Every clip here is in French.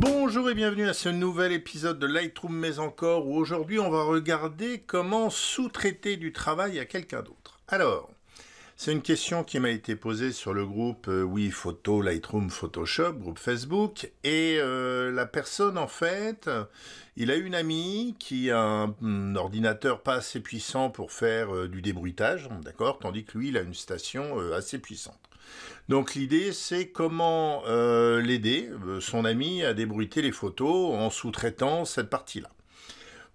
Bonjour et bienvenue à ce nouvel épisode de Lightroom mais encore où aujourd'hui on va regarder comment sous-traiter du travail à quelqu'un d'autre. Alors, c'est une question qui m'a été posée sur le groupe euh, Oui Photo Lightroom Photoshop, groupe Facebook, et euh, la personne en fait, il a une amie qui a un, ordinateur pas assez puissant pour faire euh, du débruitage, d'accord, tandis que lui il a une station assez puissante. Donc l'idée, c'est comment l'aider, son ami, à débruiter les photos en sous-traitant cette partie-là.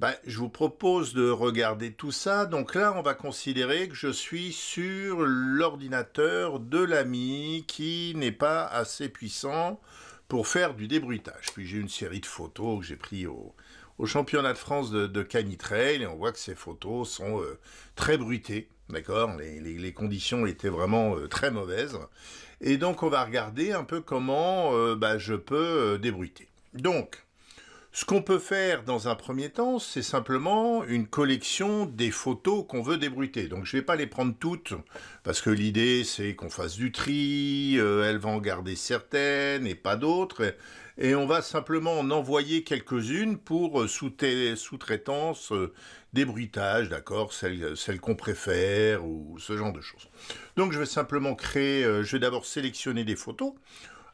Ben, je vous propose de regarder tout ça. Donc là, on va considérer que je suis sur l'ordinateur de l'ami qui n'est pas assez puissant pour faire du débruitage. Puis j'ai une série de photos que j'ai prises au, au, championnat de France de, de Canitrail et on voit que ces photos sont euh, très bruitées. D'accord les, conditions étaient vraiment euh, très mauvaises. Et donc on va regarder un peu comment euh, ben, je peux débruiter. Donc, ce qu'on peut faire dans un premier temps, c'est simplement une collection des photos qu'on veut débruter. Donc je ne vais pas les prendre toutes, parce que l'idée c'est qu'on fasse du tri, elle euh, elles vont en garder certaines et pas d'autres, et, on va simplement en envoyer quelques-unes pour euh, sous-traitance, euh, débruitage, d'accord, celles, celles qu'on préfère ou ce genre de choses. Donc je vais simplement créer, je vais d'abord sélectionner des photos.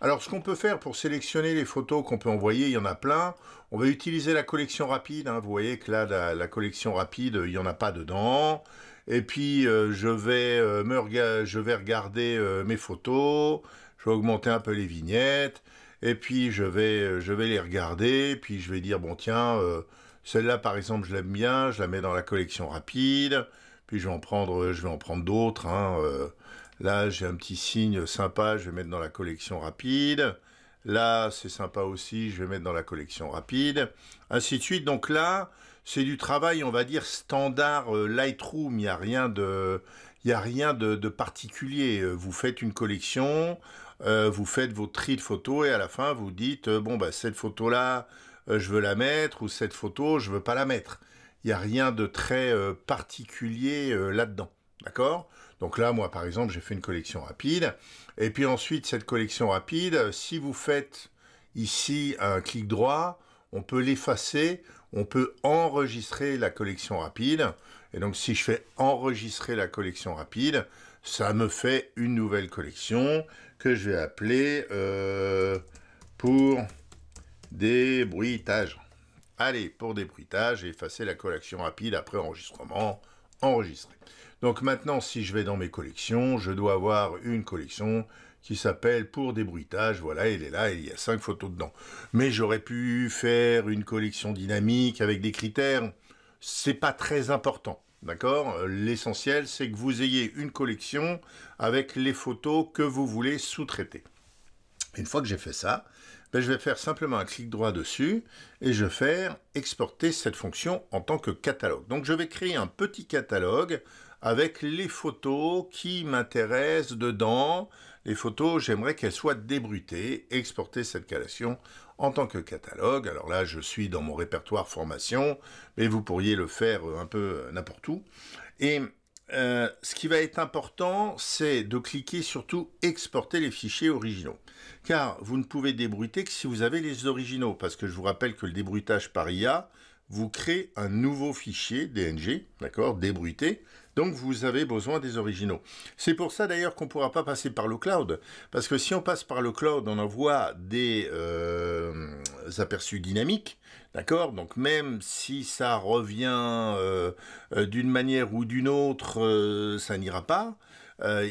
Alors, ce qu'on peut faire pour sélectionner les photos qu'on peut envoyer, il y en a plein. On va utiliser la collection rapide. Hein. Vous voyez que là, la, collection rapide, il n'y en a pas dedans. Et puis, euh, je, vais, euh, je vais regarder euh, mes photos. Je vais augmenter un peu les vignettes. Et puis, je vais, je vais les regarder. Puis, je vais dire, bon, tiens, celle-là, par exemple, je l'aime bien. Je la mets dans la collection rapide. Puis, je vais en prendre, je vais en prendre d'autres. Hein, Là, j'ai un petit signe sympa, je vais mettre dans la collection rapide. Là, c'est sympa aussi, je vais mettre dans la collection rapide. Ainsi de suite. Donc là, c'est du travail, on va dire, standard euh, Lightroom. Il n'y a rien de, y a rien de, particulier. Euh, vous faites une collection, euh, vous faites vos tri de photos et à la fin, vous dites, bon, bah, cette photo-là, je veux la mettre ou cette photo, je veux pas la mettre. Il n'y a rien de très particulier là-dedans. D'accord donc là, moi, par exemple, j'ai fait une collection rapide. Et puis ensuite, cette collection rapide, si vous faites ici un clic droit, on peut l'effacer, on peut enregistrer la collection rapide. Et donc si je fais enregistrer la collection rapide, ça me fait une nouvelle collection que je vais appeler euh, pour débruitage. Allez, pour débruitage, effacer la collection rapide après enregistrement enregistré. Donc maintenant, si je vais dans mes collections, je dois avoir une collection qui s'appelle Pour débruitage. Voilà, elle est là il y a cinq photos dedans. Mais j'aurais pu faire une collection dynamique avec des critères. C'est pas très important. D'accord L'essentiel, c'est que vous ayez une collection avec les photos que vous voulez sous-traiter. Une fois que j'ai fait ça, ben, je vais faire simplement un clic droit dessus et je vais faire exporter cette fonction en tant que catalogue. Donc je vais créer un petit catalogue avec les photos qui m'intéressent dedans. Les photos, j'aimerais qu'elles soient débrutées, exporter cette collection en tant que catalogue. Alors là, je suis dans mon répertoire formation, mais vous pourriez le faire un peu n'importe où. Et euh, ce qui va être important, c'est de cliquer surtout exporter les fichiers originaux. Car vous ne pouvez débruiter que si vous avez les originaux. Parce que je vous rappelle que le débruitage par IA, vous créez un nouveau fichier DNG, d'accord, débruité. Donc vous avez besoin des originaux. C'est pour ça d'ailleurs qu'on ne pourra pas passer par le cloud, parce que si on passe par le cloud, on envoie des euh, aperçus dynamiques, d'accord Donc même si ça revient euh, euh, d'une manière ou d'une autre, ça n'ira pas.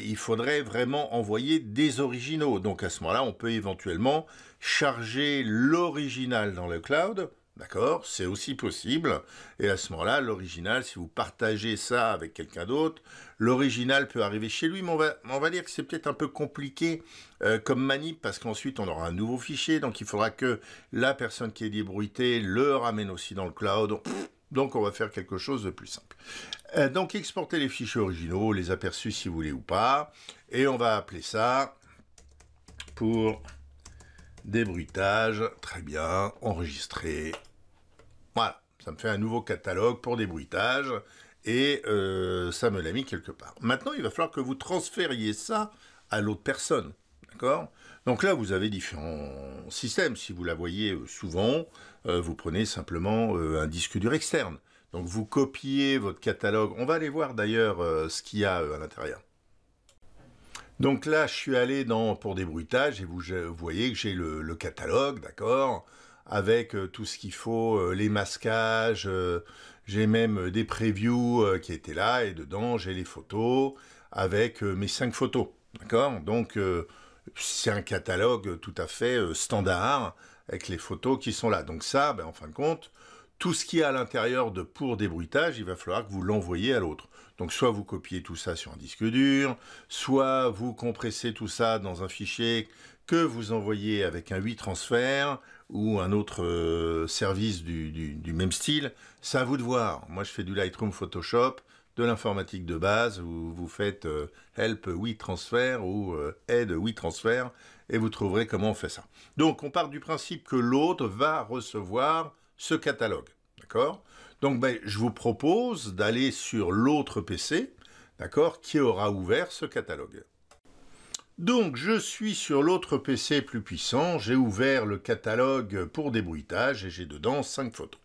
il faudrait vraiment envoyer des originaux. Donc à ce moment-là, on peut éventuellement charger l'original dans le cloud D'accord C'est aussi possible. Et à ce moment-là, l'original, si vous partagez ça avec quelqu'un d'autre, l'original peut arriver chez lui, mais on va, dire que c'est peut-être un peu compliqué euh, comme manip, parce qu'ensuite on aura un nouveau fichier, donc il faudra que la personne qui est débruitée le ramène aussi dans le cloud. Donc on va faire quelque chose de plus simple. Euh, donc exporter les fichiers originaux, les aperçus si vous voulez ou pas, et on va appeler ça pour débruitage, très bien, enregistré, voilà, ça me fait un nouveau catalogue pour des et euh, ça me l'a mis quelque part. Maintenant, il va falloir que vous transfériez ça à l'autre personne. D'accord Donc là, vous avez différents systèmes. Si vous la voyez euh, souvent, euh, vous prenez simplement un disque dur externe. Donc vous copiez votre catalogue. On va aller voir d'ailleurs ce qu'il y a à l'intérieur. Donc là, je suis allé dans pour des et vous, voyez que j'ai le, catalogue, d'accord avec euh, tout ce qu'il faut, euh, les masquages, euh, j'ai même des previews qui étaient là, et dedans j'ai les photos avec mes cinq photos. D'accord Donc c'est un catalogue tout à fait standard avec les photos qui sont là. Donc ça, ben, en fin de compte, tout ce qui est à l'intérieur de pour débruitage, il va falloir que vous l'envoyez à l'autre. Donc soit vous copiez tout ça sur un disque dur, soit vous compressez tout ça dans un fichier que vous envoyez avec un 8 transfert, ou un autre euh, service du, même style, c'est à vous de voir. Moi, je fais du Lightroom Photoshop, de l'informatique de base, où vous faites euh, help oui transfert ou euh, aide oui transfert, et vous trouverez comment on fait ça. Donc, on part du principe que l'autre va recevoir ce catalogue. D'accord Donc, ben, je vous propose d'aller sur l'autre PC, d'accord, qui aura ouvert ce catalogue. Donc je suis sur l'autre PC plus puissant, j'ai ouvert le catalogue pour débrouillage et j'ai dedans 5 photos.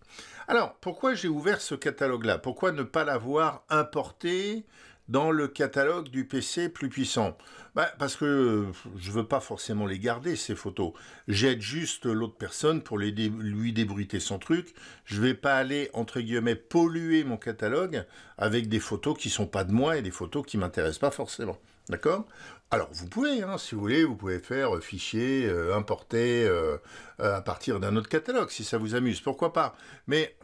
Alors pourquoi j'ai ouvert ce catalogue-là Pourquoi ne pas l'avoir importé dans le catalogue du PC plus puissant bah, Parce que je ne veux pas forcément les garder, ces photos. J'aide juste l'autre personne pour lui débruiter son truc. Je ne vais pas aller, entre guillemets, polluer mon catalogue avec des photos qui ne sont pas de moi et des photos qui ne m'intéressent pas forcément. D'accord Alors, vous pouvez, hein, si vous voulez, vous pouvez faire euh, fichier, euh, importer euh, à partir d'un autre catalogue, si ça vous amuse. Pourquoi pas Mais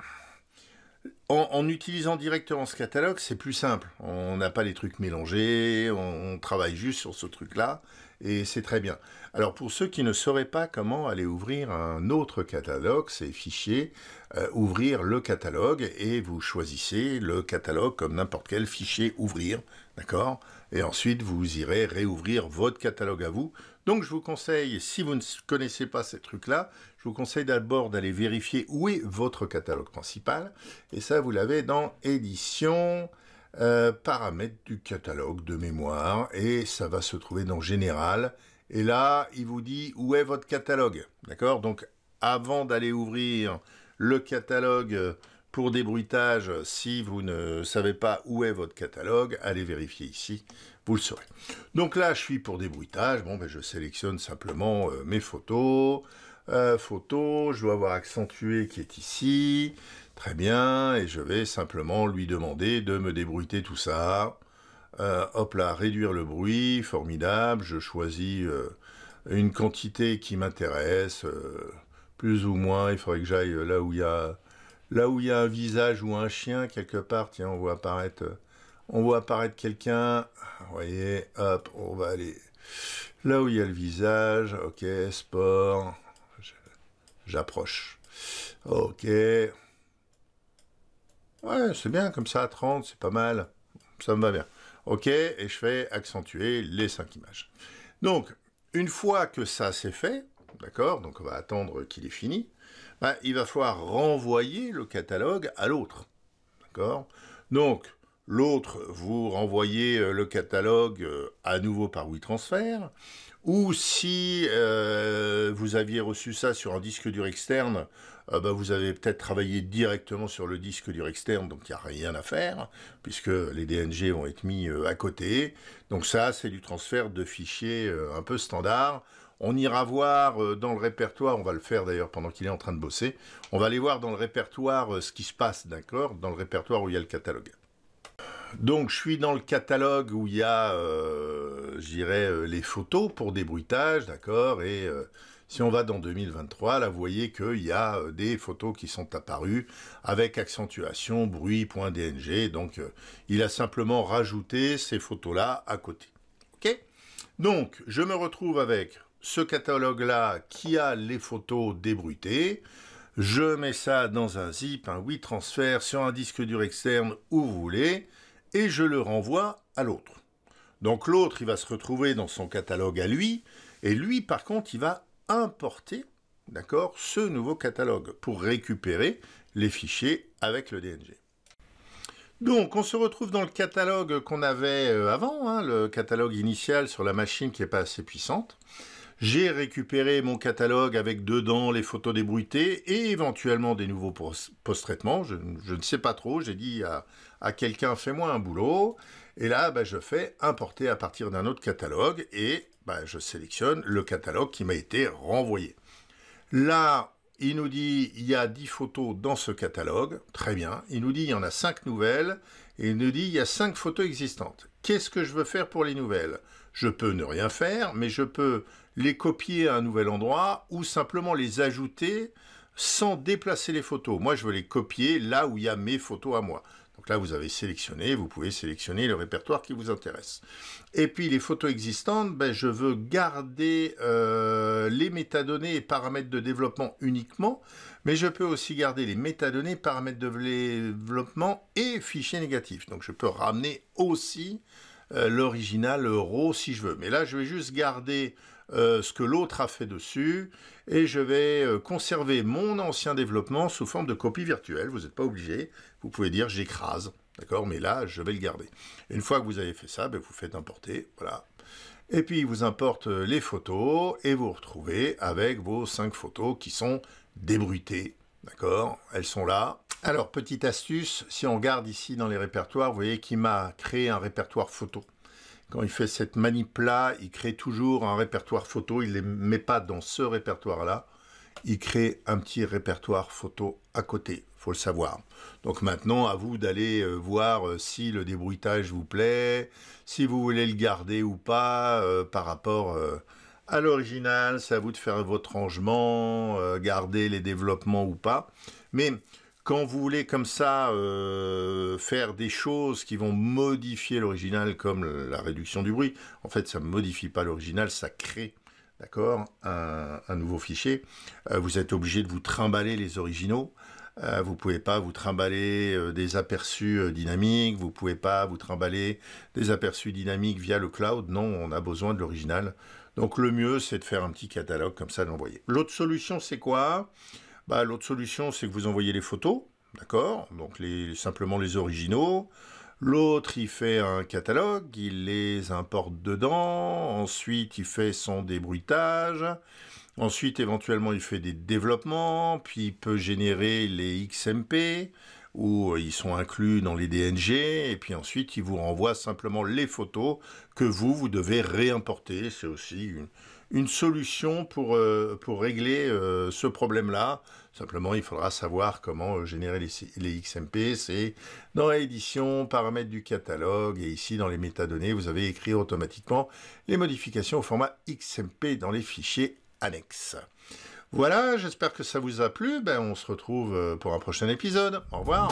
en, utilisant directement ce catalogue, c'est plus simple. On n'a pas les trucs mélangés, on, travaille juste sur ce truc-là, et c'est très bien. Alors pour ceux qui ne sauraient pas comment aller ouvrir un autre catalogue, c'est fichier, euh, ouvrir le catalogue, et vous choisissez le catalogue comme n'importe quel fichier ouvrir, d'accord Et ensuite, vous irez réouvrir votre catalogue à vous donc je vous conseille, si vous ne connaissez pas ces trucs-là, je vous conseille d'abord d'aller vérifier où est votre catalogue principal. Et ça, vous l'avez dans édition, euh, paramètres du catalogue de mémoire. Et ça va se trouver dans général. Et là, il vous dit où est votre catalogue. D'accord Donc avant d'aller ouvrir le catalogue pour débruitage, si vous ne savez pas où est votre catalogue, allez vérifier ici vous le saurez. Donc là, je suis pour débruitage. Bon, ben, je sélectionne simplement euh, mes photos. Euh, photos, je dois avoir accentué qui est ici. Très bien. Et je vais simplement lui demander de me débruiter tout ça. Euh, hop là, réduire le bruit. Formidable. Je choisis une quantité qui m'intéresse. plus ou moins. Il faudrait que j'aille là où il y a... Là où il y a un visage ou un chien quelque part, tiens, on voit apparaître on voit apparaître quelqu'un. Vous voyez, hop, on va aller là où il y a le visage. Ok, sport. J'approche. Ok. Ouais, c'est bien, comme ça, 30, c'est pas mal. Ça me va bien. OK, et je fais accentuer les cinq images. Donc, une fois que ça c'est fait, d'accord, donc on va attendre qu'il est fini, bah, il va falloir renvoyer le catalogue à l'autre. D'accord Donc, l'autre vous renvoyez euh, le catalogue euh, à nouveau par WeTransfer, ou si euh, vous aviez reçu ça sur un disque dur externe, bah, vous avez peut-être travaillé directement sur le disque dur externe, donc il n'y a rien à faire, puisque les DNG vont être mis à côté. Donc ça, c'est du transfert de fichiers un peu standard. On ira voir dans le répertoire, on va le faire d'ailleurs pendant qu'il est en train de bosser, on va aller voir dans le répertoire ce qui se passe, d'accord, dans le répertoire où il y a le catalogue. Donc je suis dans le catalogue où il y a, euh, j'irai euh, les photos pour débruitage, d'accord, et euh, si on va dans 2023, là vous voyez qu'il y a euh, des photos qui sont apparues avec accentuation, bruit.dng. donc il a simplement rajouté ces photos-là à côté. Ok Donc je me retrouve avec ce catalogue-là qui a les photos débruitées, je mets ça dans un zip, un oui transfert sur un disque dur externe où vous voulez, et je le renvoie à l'autre. Donc l'autre, il va se retrouver dans son catalogue à lui, et lui, par contre, il va importer, d'accord, ce nouveau catalogue pour récupérer les fichiers avec le DNG. Donc, on se retrouve dans le catalogue qu'on avait euh, avant, hein, le catalogue initial sur la machine qui n'est pas assez puissante. J'ai récupéré mon catalogue avec dedans les photos débruitées et éventuellement des nouveaux post-traitements. Je, ne sais pas trop. J'ai dit à, quelqu'un, fais-moi un boulot. Et là, bah, je fais importer à partir d'un autre catalogue et bah, je sélectionne le catalogue qui m'a été renvoyé. Là, il nous dit il y a 10 photos dans ce catalogue, très bien. Il nous dit il y en a 5 nouvelles et il nous dit il y a 5 photos existantes. Qu'est-ce que je veux faire pour les nouvelles Je peux ne rien faire, mais je peux les copier à un nouvel endroit ou simplement les ajouter sans déplacer les photos. Moi, je veux les copier là où il y a mes photos à moi. Donc là, vous avez sélectionné, vous pouvez sélectionner le répertoire qui vous intéresse. Et puis les photos existantes, ben, je veux garder euh, les métadonnées et paramètres de développement uniquement, mais je peux aussi garder les métadonnées, paramètres de développement et fichiers négatifs. Donc je peux ramener aussi euh, l'original RAW si je veux. Mais là, je vais juste garder euh, ce que l'autre a fait dessus, et je vais euh, conserver mon ancien développement sous forme de copie virtuelle. Vous n'êtes pas obligé, vous pouvez dire j'écrase, d'accord Mais là, je vais le garder. Une fois que vous avez fait ça, ben, vous faites importer, voilà. Et puis, il vous importe euh, les photos, et vous retrouvez avec vos cinq photos qui sont débruitées, d'accord Elles sont là, alors, petite astuce, si on regarde ici dans les répertoires, vous voyez qu'il m'a créé un répertoire photo quand il fait cette manip-là, il crée toujours un répertoire photo, il ne les met pas dans ce répertoire-là, il crée un petit répertoire photo à côté, faut le savoir. Donc maintenant, à vous d'aller euh, voir euh, si le débruitage vous plaît, si vous voulez le garder ou pas euh, par rapport à l'original, c'est à vous de faire votre rangement, garder les développements ou pas. Mais quand vous voulez comme ça euh, faire des choses qui vont modifier l'original, comme la réduction du bruit, en fait, ça ne modifie pas l'original, ça crée d'accord, un, nouveau fichier. Euh, vous êtes obligé de vous trimballer les originaux. Euh, vous pouvez pas vous trimballer des aperçus dynamiques. Vous pouvez pas vous trimballer des aperçus dynamiques via le cloud. Non, on a besoin de l'original. Donc le mieux, c'est de faire un petit catalogue comme ça, l'envoyer. L'autre solution, c'est quoi bah, l'autre solution, c'est que vous envoyez les photos, d'accord Donc simplement les originaux. L'autre, il fait un catalogue, il les importe dedans, ensuite il fait son débruitage, ensuite éventuellement il fait des développements, puis il peut générer les XMP, où euh, ils sont inclus dans les DNG, et puis ensuite il vous renvoie simplement les photos que vous, vous devez réimporter. C'est aussi une, solution pour, euh, régler euh, ce problème-là Simplement, il faudra savoir comment euh, générer les, XMP. C'est dans l'édition, paramètres du catalogue, et ici dans les métadonnées, vous avez écrit automatiquement les modifications au format XMP dans les fichiers annexes. Voilà, j'espère que ça vous a plu. Ben, on se retrouve euh, pour un prochain épisode. Au revoir.